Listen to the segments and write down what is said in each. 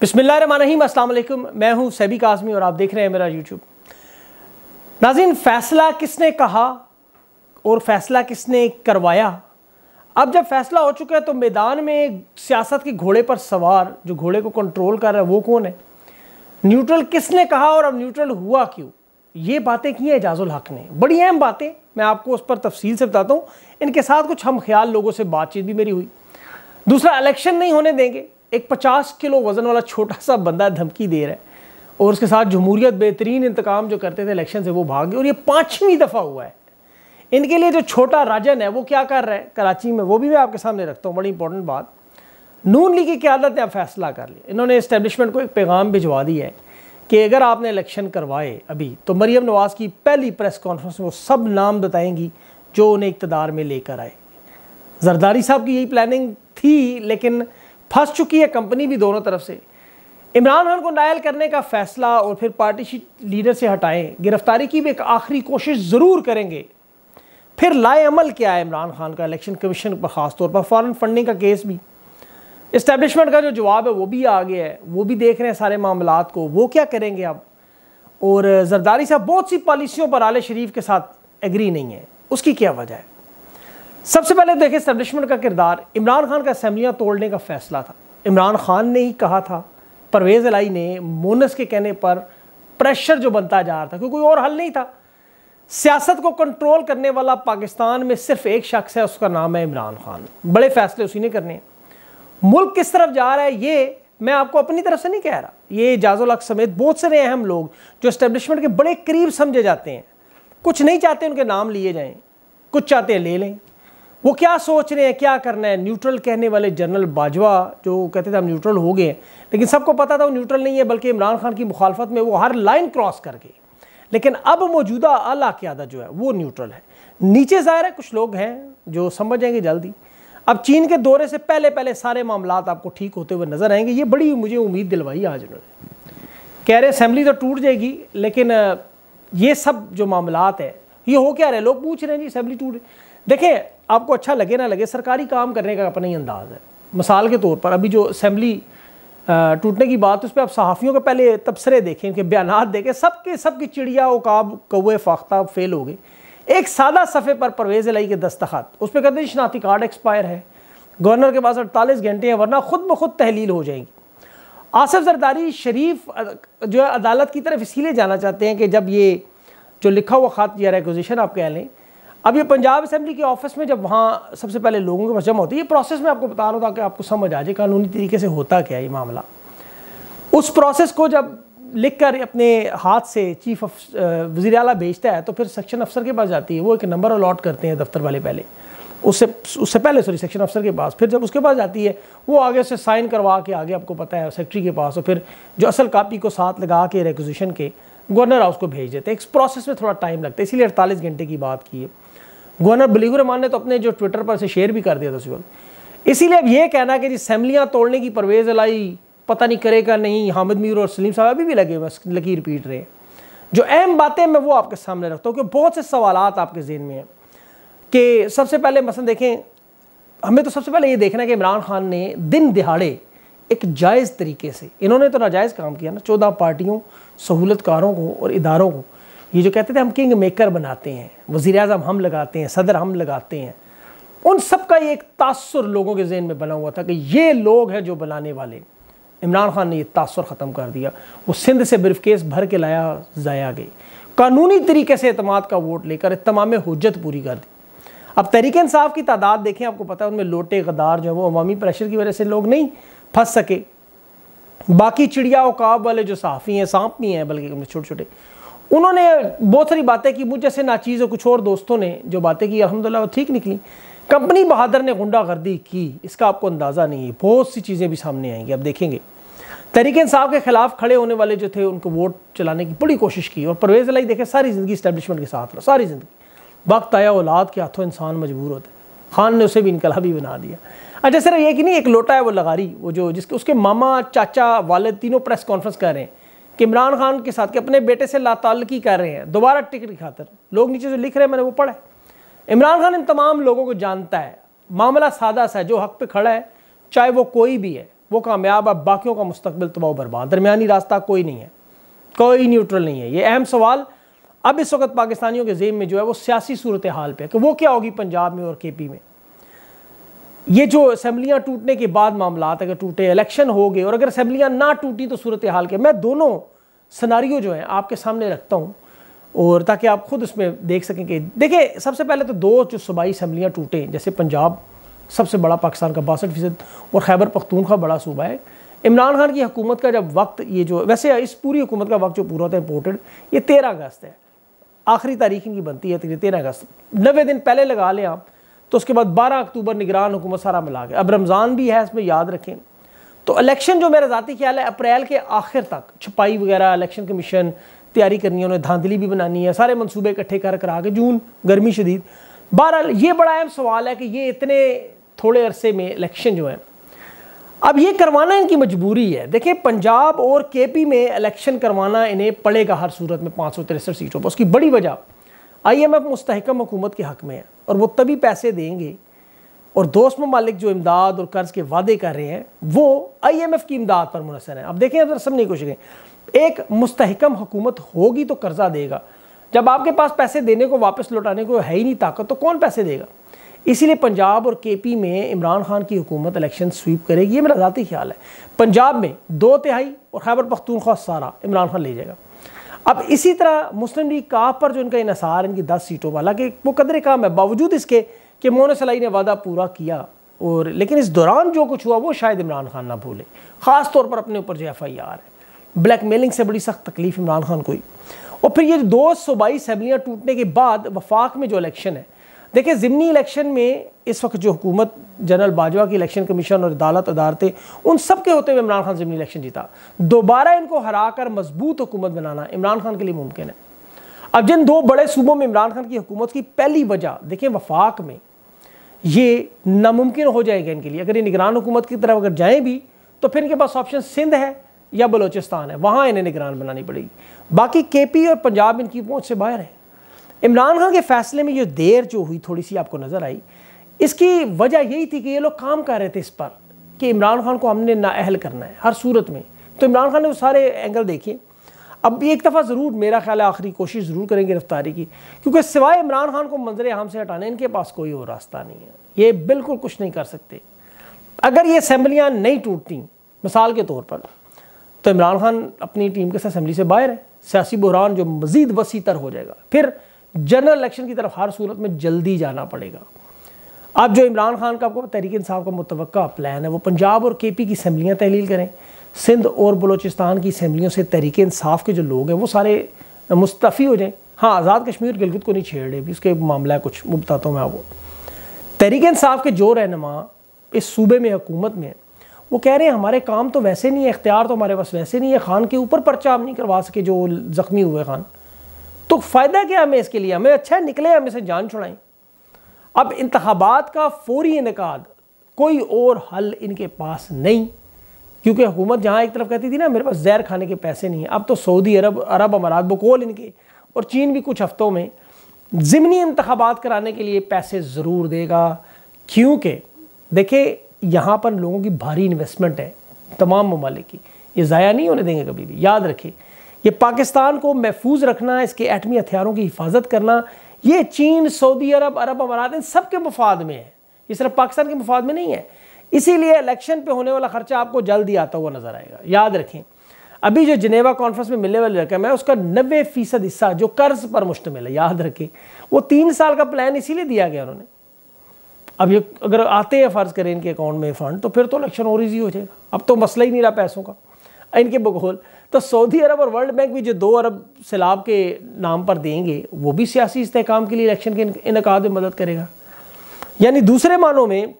बिसमीम अल्लाम मैं हूँ सैबी काजमी और आप देख रहे हैं मेरा यूट्यूब नाजिन फ़ैसला किसने कहा और फ़ैसला किसने करवाया अब जब फैसला हो चुका है तो मैदान में सियासत के घोड़े पर सवार जो घोड़े को कंट्रोल कर रहा है वो कौन है न्यूट्रल किसने कहा और अब न्यूट्रल हुआ क्यों ये बातें की हैं एजाजुल हक ने बड़ी अहम बातें मैं आपको उस पर तफसील से बताता हूँ इनके साथ कुछ हम ख्याल लोगों से बातचीत भी मेरी हुई दूसरा इलेक्शन नहीं होने देंगे एक पचास किलो वज़न वाला छोटा सा बंदा धमकी दे रहा है और उसके साथ जमहूरियत बेहतरीन इंतकाम जो करते थे इलेक्शन से वो भाग गए और ये पाँचवीं दफ़ा हुआ है इनके लिए जो छोटा राजन है वो क्या कर रहा है कराची में वो भी मैं आपके सामने रखता हूँ बड़ी इंपॉर्टेंट बात नून लीग की क्यादत ने अब फैसला कर लिया इन्होंने इस्टेबलिशमेंट को एक पैगाम भिजवा दिया है कि अगर आपने इलेक्शन करवाए अभी तो मरीम नवाज़ की पहली प्रेस कॉन्फ्रेंस में वो सब नाम बताएंगी जो उन्हें इकतदार में लेकर आए जरदारी साहब की यही प्लानिंग थी लेकिन फंस चुकी है कंपनी भी दोनों तरफ से इमरान खान को नायल करने का फैसला और फिर पार्टी लीडर से हटाएं गिरफ्तारी की भी एक आखिरी कोशिश ज़रूर करेंगे फिर लाए अमल क्या है इमरान खान का इलेक्शन कमीशन पर ख़ासतौर पर फॉरन फंडिंग का केस भी इस्टेब्लिशमेंट का जो जवाब है वो भी आ गया है वो भी देख रहे हैं सारे मामला को वो क्या करेंगे अब और जरदारी साहब बहुत सी पॉलिसियों पर आल शरीफ के साथ एग्री नहीं है उसकी क्या वजह है सबसे पहले देखें स्टैब्लिशमेंट का किरदार इमरान खान का असम्बलियाँ तोड़ने का फैसला था इमरान खान ने ही कहा था परवेज़ अलाई ने मोनस के कहने पर प्रेशर जो बनता जा रहा था क्योंकि कोई और हल नहीं था सियासत को कंट्रोल करने वाला पाकिस्तान में सिर्फ एक शख्स है उसका नाम है इमरान खान बड़े फैसले उसी ने करने हैं मुल्क किस तरफ जा रहा है ये मैं आपको अपनी तरफ से नहीं कह रहा ये एजाजुल हक समेत बहुत सारे अहम लोग जो इस्टेब्लिशमेंट के बड़े करीब समझे जाते हैं कुछ नहीं चाहते उनके नाम लिए जाएँ कुछ चाहते हैं ले लें वो क्या सोच रहे हैं क्या करना है न्यूट्रल कहने वाले जनरल बाजवा जो कहते थे हम न्यूट्रल हो गए लेकिन सबको पता था वो न्यूट्रल नहीं है बल्कि इमरान खान की मुखालफत में वो हर लाइन क्रॉस कर गए लेकिन अब मौजूदा आला क्यादा जो है वो न्यूट्रल है नीचे ज़ाहिर है कुछ लोग हैं जो समझ जाएंगे जल्दी अब चीन के दौरे से पहले पहले सारे मामला आपको ठीक होते हुए नज़र आएंगे ये बड़ी मुझे उम्मीद दिलवाई आज उन्होंने कह रहे असम्बली तो टूट जाएगी लेकिन ये सब जो मामला है ये हो क्या रहे लोग पूछ रहे हैं जी असम्बली टूट देखें आपको अच्छा लगे ना लगे सरकारी काम करने का अपना ही अंदाज़ है मिसाल के तौर पर अभी जो असम्बली टूटने की बात उस पर आप सहाफ़ियों के पहले तबसरे देखें कि बयान देखें सब के सब की चिड़िया उकाब कौए फाख्ता फेल हो गए एक सादा सफ़े पर परवेज़ लाई के दस्तखत उस पर कहते हैं शनाती कार्ड एक्सपायर है गवर्नर के पास अड़तालीस घंटे हैं वरना खुद ब खुद तहलील हो जाएगी आसफ़ जरदारी शरीफ जो है अदालत की तरफ इसीलिए जाना चाहते हैं कि जब ये जो लिखा हुआ खात या रेगोजेशन आप कह लें अब ये पंजाब असेंबली के ऑफिस में जब वहाँ सबसे पहले लोगों के पास जमा होती है ये प्रोसेस में आपको बता रहा हूँ ताकि आपको समझ आ जाए कानूनी तरीके से होता क्या है ये मामला उस प्रोसेस को जब लिख कर अपने हाथ से चीफ वजी अला भेजता है तो फिर सेक्शन अफसर के पास जाती है वो एक नंबर अलॉट करते हैं दफ्तर वाले पहले उससे उससे पहले सॉरी सेक्शन अफसर के पास फिर जब उसके पास जाती है वो आगे से साइन करवा के आगे आपको पता है सेक्रेटरी के पास और फिर जो असल कापी को साथ लगा के रेकोजिशन के गवर्नर हाउस को भेज देते हैं इस प्रोसेस में थोड़ा टाइम लगता है इसीलिए अड़तालीस घंटे की बात की है गवर्नर बलीगुर रहमान ने तो अपने जो ट्विटर पर से शेयर भी कर दिया था वक्त इसीलिए अब ये कहना कि जी असम्बलियाँ तोड़ने की परवेज़ लाई पता नहीं करेगा नहीं हामिद मीर और सलीम साहब अभी भी लगे हुए लकीर पीट रहे हैं जो अहम बातें मैं वो आपके सामने रखता हूँ क्योंकि बहुत से सवाल आपके जेहन में हैं कि सबसे पहले मसलन देखें हमें तो सबसे पहले ये देखना है कि इमरान खान ने दिन दिहाड़े एक जायज़ तरीके से इन्होंने तो नाजायज़ काम किया ना चौदह पार्टियों सहूलतकारों को और इदारों को ये जो कहते थे हम किंग मेकर बनाते हैं वज़ी अजम हम लगाते हैं सदर हम लगाते हैं उन सब का एक तासर लोगों के जहन में बना हुआ था कि ये लोग हैं जो बनाने वाले इमरान खान ने यह तासर ख़त्म कर दिया वो सिंध से केस भर के लाया ज़ाया गई कानूनी तरीके से अतमाद का वोट लेकर तमाम हजत पूरी कर दी अब तहरीक इंसाफ की तादाद देखें आपको पता है उनमें लोटे गदार जो है वो अवामी प्रेशर की वजह से लोग नहीं फंस सके बाकी चिड़िया उकाब वाले जो सहाफ़ी हैं सांप भी हैं बल्कि छोटे छोटे उन्होंने बहुत सारी बातें की मुझ जैसे नाचीज़ और कुछ और दोस्तों ने जो बातें की अलहमदिल्ला वो ठीक निकली कंपनी बहादुर ने गुंडागर्दी की इसका आपको अंदाज़ा नहीं है बहुत सी चीज़ें भी सामने आएंगी आप देखेंगे तहरीक साहब के खिलाफ खड़े होने वाले जो थे उनको वोट चलाने की बड़ी कोशिश की और परवेज़ लाई देखे सारी ज़िंदगी इस्टेबलिशमेंट के साथ रहा सारी ज़िंदगी वक्त आया औलाद के हाथों इंसान मजबूर होते खान ने उसे भी इनकलाबी बना दिया अच्छा सिर्फ ये कि नहीं एक लोटा है वो लगारी वो जो जिसके उसके मामा चाचा वाले तीनों प्रेस कॉन्फ्रेंस कर रहे हैं कि इमरान खान के साथ के अपने बेटे से लातालगी कर रहे हैं दोबारा टिकट की खातर लोग नीचे जो लिख रहे हैं मैंने वो पढ़ा है इमरान खान इन तमाम लोगों को जानता है मामला सादा सा है जो हक पे खड़ा है चाहे वो कोई भी है वो कामयाब अब बाकियों का मुस्तबिल तबाह बर्बाद दरमियानी रास्ता कोई नहीं है कोई न्यूट्रल नहीं है ये अहम सवाल अब इस वक्त पाकिस्तानियों के जेब में जो है वो सियासी सूरत हाल पर कि वो क्या होगी पंजाब में और के पी में ये जो असम्बलियाँ टूटने के बाद मामला अगर टूटे इलेक्शन हो गए और अगर असम्बलियाँ ना टूटी तो सूरत हाल के मैं दोनों सनारी जो हैं आपके सामने रखता हूँ और ताकि आप खुद उसमें देख सकें कि देखिए सबसे पहले तो दो जो सूबाई असम्बलियाँ टूटें जैसे पंजाब सबसे बड़ा पाकिस्तान का बासठ फ़ीसद और खैबर पख्तूनखा बड़ा सूबा है इमरान खान की हुकूमत का जब वक्त ये जो वैसे इस पूरी हुकूमत का वक्त जो पूरा होता है इम्पोर्टेड ये तेरह अगस्त है आखिरी तारीख इनकी बनती है तो तेरह अगस्त नबे दिन पहले लगा लें आप तो उसके बाद 12 अक्टूबर निगरान हुकूमत सारा मिला गया अब रमज़ान भी है इसमें याद रखें तो इलेक्शन जो मेरा ज़ाती ख्याल है अप्रैल के आखिर तक छपाई वगैरह इलेक्शन कमीशन तैयारी करनी है उन्हें धांधली भी बनानी है सारे मनसूबे इकट्ठे कर करा के जून गर्मी शदीद बहरहाल ये बड़ा अहम सवाल है कि ये इतने थोड़े अरसे में इलेक्शन जो है अब ये करवाना इनकी मजबूरी है देखिए पंजाब और केपी में इलेक्शन करवाना इन्हें पड़ेगा हर सूरत में पाँच सौ तिरसठ सीटों पर उसकी बड़ी वजह आई एम एफ मुस्तकम हुकूमत के हक़ में है और वो तभी पैसे देंगे और दोस्त ममालिक जो इमदाद और कर्ज़ के वादे कर रहे हैं वो आई एम एफ़ की इमदाद पर मुनसर है अब देखें अगर समझने की कोशिश करें एक मुस्तकम हुकूमत होगी तो कर्ज़ा देगा जब आपके पास पैसे देने को वापस लौटाने को है ही नहीं ताकत तो कौन पैसे देगा इसीलिए पंजाब और के पी में इमरान खान की हुकूमत इलेक्शन स्वीप करेगी ये मेरा ज़ाती ख्याल है पंजाब में दो तिहाई और खैबर पख्तूनख्वा सारा इमरान खान ले जाएगा अब इसी तरह मुस्लिम लीग का पर जो इनका इनसार इनकी दस सीटों वाला कि वो कदर काम है बावजूद इसके कि मोन सलाई ने वादा पूरा किया और लेकिन इस दौरान जो कुछ हुआ वो शायद इमरान खान ना भूले ख़ास तौर पर अपने ऊपर जो एफ आई आर है ब्लैक मेलिंग से बड़ी सख्त तकलीफ इमरान खान को ही और फिर ये दो सौ बाईस असम्बलियाँ टूटने के बाद वफाक में जो इलेक्शन है देखिए ज़िमनी इलेक्शन में इस वक्त जो हुकूमत जनरल बाजवा की इलेक्शन कमीशन और अदालत अदारतें उन सब के होते हुए इमरान खान जिमनी इलेक्शन जीता दोबारा इनको हरा कर मजबूत हुकूमत बनाना इमरान खान के लिए मुमकिन है अब जिन दो बड़े सूबों में इमरान खान की हुकूमत की पहली वजह देखें वफाक में ये नामुमकिन हो जाएगा इनके लिए अगर ये निगरान हुकूमत की तरफ अगर जाएँ भी तो फिर इनके पास ऑप्शन सिंध है या बलोचिस्तान है वहाँ इन्हें निगरान बनानी पड़ेगी बाकी के पी और पंजाब इनकी पहुँच से बाहर है इमरान खान के फैसले में जो देर जो हुई थोड़ी सी आपको नज़र आई इसकी वजह यही थी कि ये लोग काम कर रहे थे इस पर कि इमरान खान को हमने नाअहल करना है हर सूरत में तो इमरान खान ने वो सारे एंगल देखे अब एक दफ़ा ज़रूर मेरा ख्याल है आखिरी कोशिश ज़रूर करें गिरफ्तारी की क्योंकि सिवाय इमरान खान को मंजर आम से हटाने इनके पास कोई और रास्ता नहीं है ये बिल्कुल कुछ नहीं कर सकते अगर ये असम्बलियाँ नहीं टूटती मिसाल के तौर पर तो इमरान खान अपनी टीम के साथ असम्बली से बाहर है सियासी बहरान जो मज़ीद वसी तर हो जाएगा फिर जनरल इलेक्शन की तरफ हर सूरत में जल्दी जाना पड़ेगा अब जो इमरान खान का आपको तहरीक इंसाफ का मुतव प्लान है वो पंजाब और के पी की असम्बलियाँ तहलील करें सिंध और बलोचिस्तान की असम्बलियों से तहरीक इंसाफ के जो लोग हैं वो सारे मुस्तफ़ी हो जाएँ हाँ आज़ाद कश्मीर गिलगित को नहीं छेड़ रहे भी उसके मामला है कुछ तो वो बताता हूँ मैं आपको तहरीक इंसाफ के जो रहनमा इस सूबे में हुकूमत में वो कह रहे हैं हमारे काम तो वैसे नहीं है इख्तियार तो हमारे पास वैसे नहीं है खान के ऊपर पर्चा हम नहीं करवा सके जो ज़ख्मी हुए खान तो फ़ायदा क्या हमें इसके लिए हमें अच्छा निकले हम इसे जान छुड़ाएं अब इंतबात का फौरी इनका कोई और हल इनके पास नहीं क्योंकि हुकूमत जहाँ एक तरफ कहती थी ना मेरे पास जहर खाने के पैसे नहीं है अब तो सऊदी अरब अरब अमारात बकोल इनके और चीन भी कुछ हफ्तों में ज़मनी इंतबात कराने के लिए पैसे ज़रूर देगा क्योंकि देखिए यहाँ पर लोगों की भारी इन्वेस्टमेंट है तमाम ममालिक की ये ज़ाया नहीं होने देंगे कभी भी याद रखें ये पाकिस्तान को महफूज रखना इसके एटमी हथियारों की हिफाजत करना ये चीन सऊदी अरब अरब अमारात इन सब के मफाद में है ये सिर्फ पाकिस्तान के मफाद में नहीं है इसीलिए इलेक्शन पे होने वाला खर्चा आपको जल्द ही आता हुआ नजर आएगा याद रखें अभी जो जिनेवा कॉन्फ्रेंस में मिलने वाली रकम है उसका नबे फीसद हिस्सा जो कर्ज पर मुश्तमिल है याद रखें वो तीन साल का प्लान इसीलिए दिया गया उन्होंने अब ये अगर आते हैं फ़र्ज़ करें इनके अकाउंट में फ़ंड तो फिर तो इलेक्शन और ईजी हो जाएगा अब तो मसला ही नहीं रहा पैसों का इनके बगोल तो सऊदी अरब और वर्ल्ड बैंक भी जो दो अरब सैलाब के नाम पर देंगे वो भी सियासी इसकाम के लिए इलेक्शन के इनका में मदद करेगा यानी दूसरे मानों में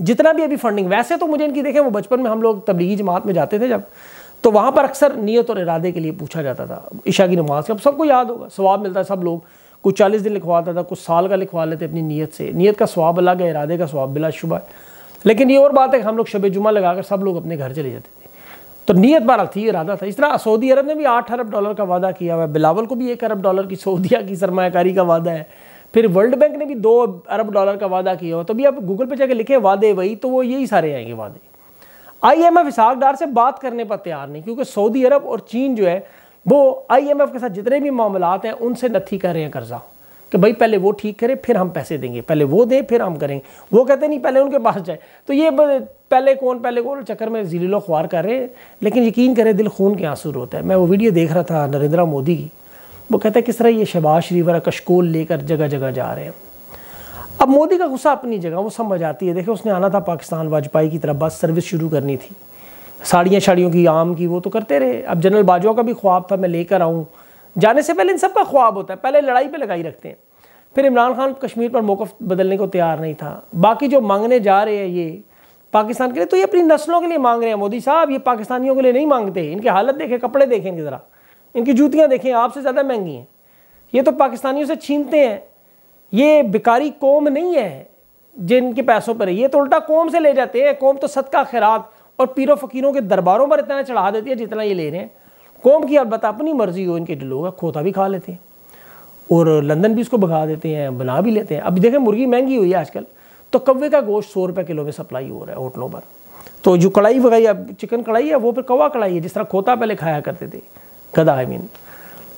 जितना भी अभी फंडिंग वैसे तो मुझे इनकी देखें वो बचपन में हम लोग तबलीगी जमात में जाते थे जब तो वहाँ पर अक्सर नीयत और इरादे के लिए पूछा जाता था ईशा की नमाज का अब सबको याद होगा स्वाब मिलता है सब लोग कुछ चालीस दिन लिखवाता था कुछ साल का लिखवा लेते अपनी नीयत से नीयत का स्वाब अलग है इरादे का स्वाब बिला शुबा लेकिन ये और बात है कि हम लोग शब जुमा लगाकर सब लोग अपने घर चले जाते थे तो नीयत बहरहाल थी इरादा था इस तरह सऊदी अरब ने भी आठ अरब डॉलर का वादा किया हुआ है बिलावल को भी एक अरब डॉलर की सऊदिया की सरमाकारी का वादा है फिर वर्ल्ड बैंक ने भी दो अरब डॉलर का वादा किया हुआ तो भी आप गूगल पे जाकर लिखे वादे वही तो वो यही सारे आएंगे वादे आईएमएफ इसहाक डार से बात करने पर तैयार नहीं क्योंकि सऊदी अरब और चीन जो है वो आईएमएफ के साथ जितने भी मामला हैं उनसे नथी कर रहे हैं कर्जा कि भाई पहले वो ठीक करे फिर हम पैसे देंगे पहले वो दें फिर हम करेंगे वो कहते नहीं पहले उनके पास जाए तो ये पहले कौन पहले कौन चक्कर में जीलो ख्वार कर रहे हैं लेकिन यकीन करें दिल खून के आंसू रोता है मैं वो वीडियो देख रहा था नरेंद्र मोदी की वो कहता है किस तरह ये शहबाज शरीफ वाला कशकोल लेकर जगह जगह जा रहे हैं अब मोदी का गुस्सा अपनी जगह वो समझ आती है देखो उसने आना था पाकिस्तान वाजपेयी की तरफ बस सर्विस शुरू करनी थी साड़ियाँ साड़ियों की आम की वो तो करते रहे अब जनरल बाजवा का भी ख्वाब था मैं लेकर आऊँ जाने से पहले इन सब का ख्वाब होता है पहले लड़ाई पर लगाई रखते हैं फिर इमरान खान कश्मीर पर मौक़ बदलने को तैयार नहीं था बाकी जो मांगने जा रहे हैं ये पाकिस्तान के लिए तो ये अपनी नस्लों के लिए मांग रहे हैं मोदी साहब ये पाकिस्तानियों के लिए नहीं मांगते इनकी हालत देखें कपड़े देखें इनकी ज़रा इनकी जूतियाँ देखें आपसे ज़्यादा महंगी हैं ये तो पाकिस्तानियों से छीनते हैं ये बेकारी कौम नहीं है जिनके पैसों पर है ये तो उल्टा कौम से ले जाते हैं कौम तो सदका खैरात और पीरों फ़कीरों के दरबारों पर इतना चढ़ा देती है जितना ये ले रहे हैं कौम की अलबत् अपनी मर्जी हो इनके जो लोग हैं खोता भी खा लेते हैं और लंदन भी इसको भगा देते हैं बना भी लेते हैं अब देखें मुर्गी महंगी हुई है आजकल तो कौवे का गोश्त सौ रुपये किलो में सप्लाई हो रहा है होटलों पर तो जो कढ़ाई वगैरह चिकन कढ़ाई है वो फिर कौवा कढ़ाई है जिस तरह खोता पहले खाया करते थे गदा आई मीन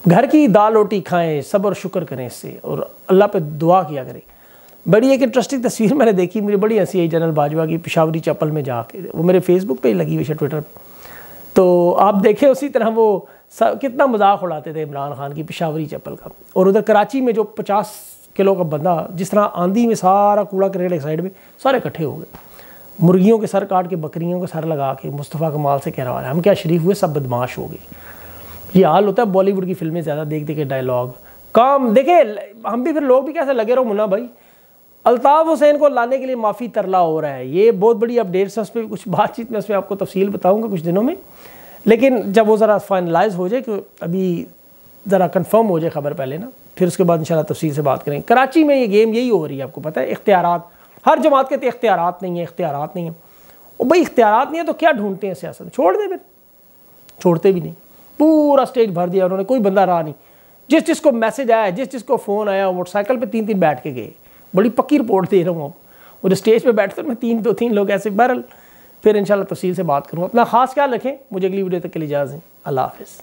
घर की दाल रोटी खाएं सब्र शुक्र करें इससे और अल्लाह पे दुआ किया करें बड़ी एक इंटरेस्टिंग तस्वीर मैंने देखी मुझे बड़ी हंसी आई जनरल बाजवा की पिशावरी चप्पल में कर वो मेरे फेसबुक ही लगी हुई है ट्विटर तो आप देखें उसी तरह वो कितना मजाक उड़ाते थे इमरान खान की पिशावरी चप्पल का और उधर कराची में जो पचास कि लोग अब बंदा जिस तरह आंधी में सारा कूड़ा करेड़ एक साइड में सारे इकट्ठे हो गए मुर्गियों के सर काट के बकरियों के सर लगा के मुस्तफ़ा कमाल से कह रहा है हम क्या शरीफ हुए सब बदमाश हो गए ये हाल होता है बॉलीवुड की फिल्में ज़्यादा देख देखे डायलॉग काम देखे हम भी फिर लोग भी कैसे लगे रहो मुन्ना भाई अल्ताफ़ हुसैन को लाने के लिए माफ़ी तरला हो रहा है ये बहुत बड़ी अपडेट्स हैं उस पर कुछ बातचीत में उस पर आपको तफसील बताऊँगा कुछ दिनों में लेकिन जब वो ज़रा फाइनलाइज हो जाए कि अभी ज़रा कन्फर्म हो जाए खबर पहले ना फिर उसके बाद इंशाल्लाह तफसील से बात करेंगे कराची में ये गेम यही हो रही है आपको पता है इख्तियार हर जमात के तो इख्तियार नहीं है इख्तियारत नहीं है और भाई इख्तियार नहीं है तो क्या ढूंढते हैं सियासत छोड़ दें फिर छोड़ते भी नहीं पूरा स्टेज भर दिया उन्होंने कोई बंदा रहा नहीं जिस जिसको मैसेज आया जिस जिसको फ़ोन आया मोटरसाइकिल पर तीन तीन बैठ के गए बड़ी पक्की रिपोर्ट दे रहा हूँ और स्टेज पर बैठते तो मैं तीन दो तीन लोग ऐसे बहरल फिर इन तफसील से बात करूँ अपना खास ख्याल रखें मुझे अगली वीडियो तक के लिए इजाज़ दें अल्लाह हाफिज़